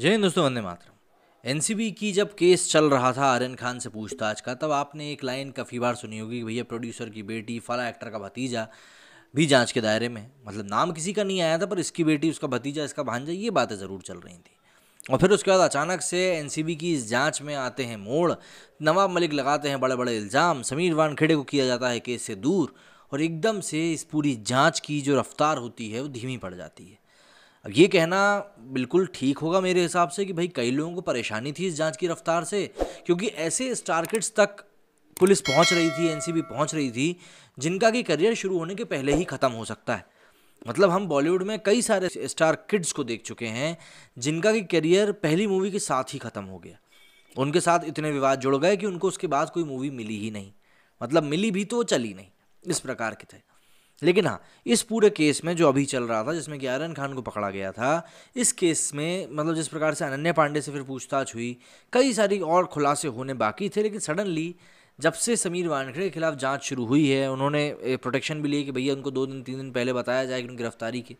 जय हिंद दोस्तों वंदे मातरम एनसीबी की जब केस चल रहा था आर्यन खान से पूछताछ का तब आपने एक लाइन काफ़ी बार सुनी होगी कि भैया प्रोड्यूसर की बेटी फला एक्टर का भतीजा भी जांच के दायरे में मतलब नाम किसी का नहीं आया था पर इसकी बेटी उसका भतीजा इसका भांजा ये बातें ज़रूर चल रही थी और फिर उसके बाद अचानक से एनसीबी की इस जांच में आते हैं मोड़ नवाब मलिक लगाते हैं बड़े बड़े इल्ज़ाम समीर वानखेड़े को किया जाता है केस से दूर और एकदम से इस पूरी जांच की जो रफ्तार होती है वो धीमी पड़ जाती है अब ये कहना बिल्कुल ठीक होगा मेरे हिसाब से कि भाई कई लोगों को परेशानी थी इस जांच की रफ्तार से क्योंकि ऐसे स्टार किड्स तक पुलिस पहुंच रही थी एनसीबी पहुंच रही थी जिनका कि करियर शुरू होने के पहले ही ख़त्म हो सकता है मतलब हम बॉलीवुड में कई सारे स्टार किड्स को देख चुके हैं जिनका कि करियर पहली मूवी के साथ ही ख़त्म हो गया उनके साथ इतने विवाद जुड़ गए कि उनको उसके बाद कोई मूवी मिली ही नहीं मतलब मिली भी तो चली नहीं इस प्रकार के थे लेकिन हाँ इस पूरे केस में जो अभी चल रहा था जिसमें कि आर्यन खान को पकड़ा गया था इस केस में मतलब जिस प्रकार से अनन्या पांडे से फिर पूछताछ हुई कई सारी और खुलासे होने बाकी थे लेकिन सडनली जब से समीर वानखड़े के खिलाफ जांच शुरू हुई है उन्होंने प्रोटेक्शन भी ली कि भैया उनको दो दिन तीन दिन पहले बताया जाए कि उनकी गिरफ्तारी की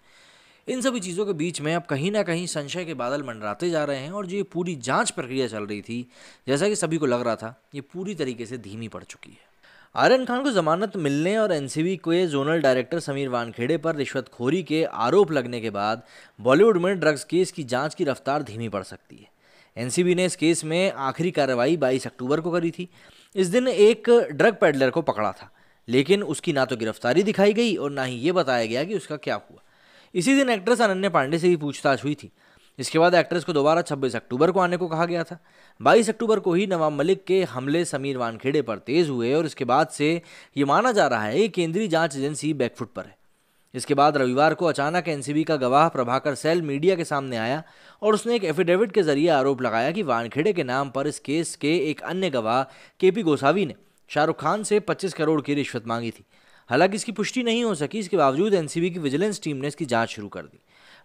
इन सभी चीज़ों के बीच में अब कहीं ना कहीं संशय के बादल मंडराते जा रहे हैं और जो ये पूरी जांच प्रक्रिया चल रही थी जैसा कि सभी को लग रहा था ये पूरी तरीके से धीमी पड़ चुकी है आर्यन खान को जमानत मिलने और एनसीबी के जोनल डायरेक्टर समीर वानखेड़े पर रिश्वतखोरी के आरोप लगने के बाद बॉलीवुड में ड्रग्स केस की जांच की रफ्तार धीमी पड़ सकती है एनसीबी ने इस केस में आखिरी कार्रवाई 22 अक्टूबर को करी थी इस दिन एक ड्रग पेडलर को पकड़ा था लेकिन उसकी ना तो गिरफ्तारी दिखाई गई और ना ही ये बताया गया कि उसका क्या हुआ इसी दिन एक्ट्रेस अनन्या पांडे से भी पूछताछ हुई थी इसके बाद एक्ट्रेस को दोबारा 26 अक्टूबर को आने को कहा गया था 22 अक्टूबर को ही नवाब मलिक के हमले समीर वानखेड़े पर तेज़ हुए और इसके बाद से ये माना जा रहा है कि केंद्रीय जाँच एजेंसी बैकफुट पर है इसके बाद रविवार को अचानक एनसीबी का गवाह प्रभाकर सेल मीडिया के सामने आया और उसने एक एफिडेविट के जरिए आरोप लगाया कि वानखेड़े के नाम पर इस केस के एक अन्य गवाह केपी गोसावी ने शाहरुख खान से 25 करोड़ की रिश्वत मांगी थी हालांकि इसकी पुष्टि नहीं हो सकी इसके बावजूद एनसीबी की विजिलेंस टीम ने इसकी जांच शुरू कर दी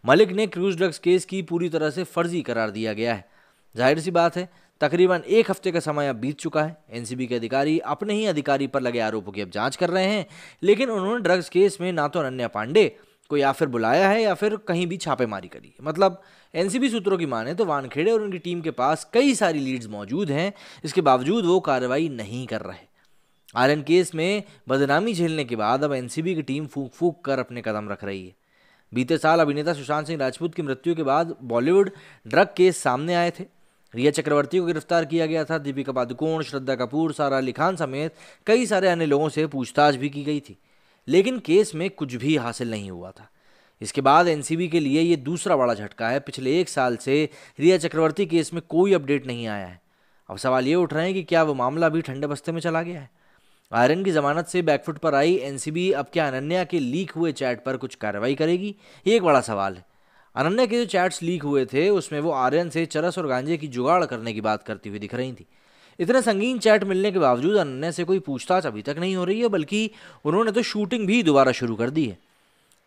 मलिक ने क्रूज ड्रग्स केस की पूरी तरह से फर्जी करार दिया गया है जाहिर सी बात है तकरीबन एक हफ्ते का समय अब बीत चुका है एनसीबी के अधिकारी अपने ही अधिकारी पर लगे आरोपों की अब जांच कर रहे हैं लेकिन उन्होंने ड्रग्स केस में ना तो अनन्या पांडे को या फिर बुलाया है या फिर कहीं भी छापेमारी करी मतलब एनसीबी सूत्रों की माने तो वानखेड़े और उनकी टीम के पास कई सारी लीड्स मौजूद हैं इसके बावजूद वो कार्रवाई नहीं कर रहे आर केस में बदनामी झेलने के बाद अब एनसीबी की टीम फूक फूक कर अपने कदम रख रही है बीते साल अभिनेता सुशांत सिंह राजपूत की मृत्यु के बाद बॉलीवुड ड्रग केस सामने आए थे रिया चक्रवर्ती को गिरफ्तार किया गया था दीपिका पादुकोण श्रद्धा कपूर सारा अली खान समेत कई सारे अन्य लोगों से पूछताछ भी की गई थी लेकिन केस में कुछ भी हासिल नहीं हुआ था इसके बाद एनसीबी के लिए ये दूसरा बड़ा झटका है पिछले एक साल से रिया चक्रवर्ती केस में कोई अपडेट नहीं आया है अब सवाल ये उठ रहे हैं कि क्या वो मामला भी ठंडे बस्ते में चला गया है आयरन की जमानत से बैकफुट पर आई एनसीबी अब क्या अनन्या के लीक हुए चैट पर कुछ कार्रवाई करेगी ये एक बड़ा सवाल है अनन्या के जो चैट्स लीक हुए थे उसमें वो आर्यन से चरस और गांजे की जुगाड़ करने की बात करती हुई दिख रही थी इतने संगीन चैट मिलने के बावजूद अनन्या से कोई पूछताछ अभी तक नहीं हो रही है बल्कि उन्होंने तो शूटिंग भी दोबारा शुरू कर दी है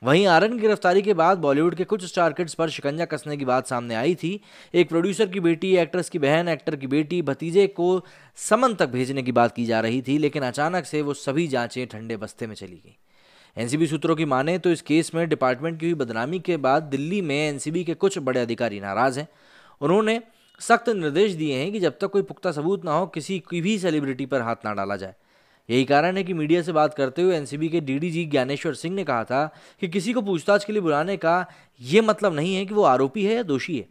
वहीं आर्यन की गिरफ्तारी के बाद बॉलीवुड के कुछ स्टार किड्स पर शिकंजा कसने की बात सामने आई थी एक प्रोड्यूसर की बेटी एक्ट्रेस की बहन एक्टर की बेटी भतीजे को समन तक भेजने की बात की जा रही थी लेकिन अचानक से वो सभी जांचें ठंडे बस्ते में चली गई एनसीबी सूत्रों की माने तो इस केस में डिपार्टमेंट की हुई बदनामी के बाद दिल्ली में एनसीबी के कुछ बड़े अधिकारी नाराज़ हैं उन्होंने सख्त निर्देश दिए हैं कि जब तक कोई पुख्ता सबूत ना हो किसी की भी सेलिब्रिटी पर हाथ ना डाला जाए यही कारण है कि मीडिया से बात करते हुए एनसीबी के डीडीजी ज्ञानेश्वर सिंह ने कहा था कि किसी को पूछताछ के लिए बुलाने का ये मतलब नहीं है कि वो आरोपी है या दोषी है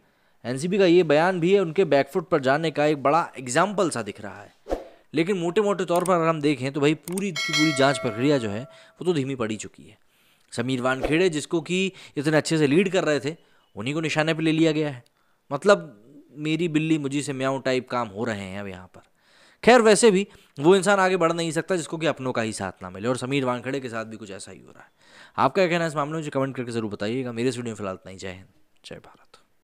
एनसीबी का ये बयान भी है उनके बैकफुट पर जाने का एक बड़ा एग्जाम्पल सा दिख रहा है लेकिन मोटे मोटे तौर पर अगर हम देखें तो भाई पूरी की पूरी जाँच प्रक्रिया जो है वो तो धीमी पड़ी चुकी है समीर वानखेड़े जिसको कि इतने अच्छे से लीड कर रहे थे उन्हीं को निशाने पर ले लिया गया है मतलब मेरी बिल्ली मुझी से म्याऊं टाइप काम हो रहे हैं अब यहाँ पर खैर वैसे भी वो इंसान आगे बढ़ नहीं सकता जिसको कि अपनों का ही साथ ना मिले और समीर वानखड़े के साथ भी कुछ ऐसा ही हो रहा है आपका क्या कहना है इस मामले में मुझे कमेंट करके जरूर बताइएगा मेरे स्टूडियो में फिलहाल नहीं जय हिंद जय भारत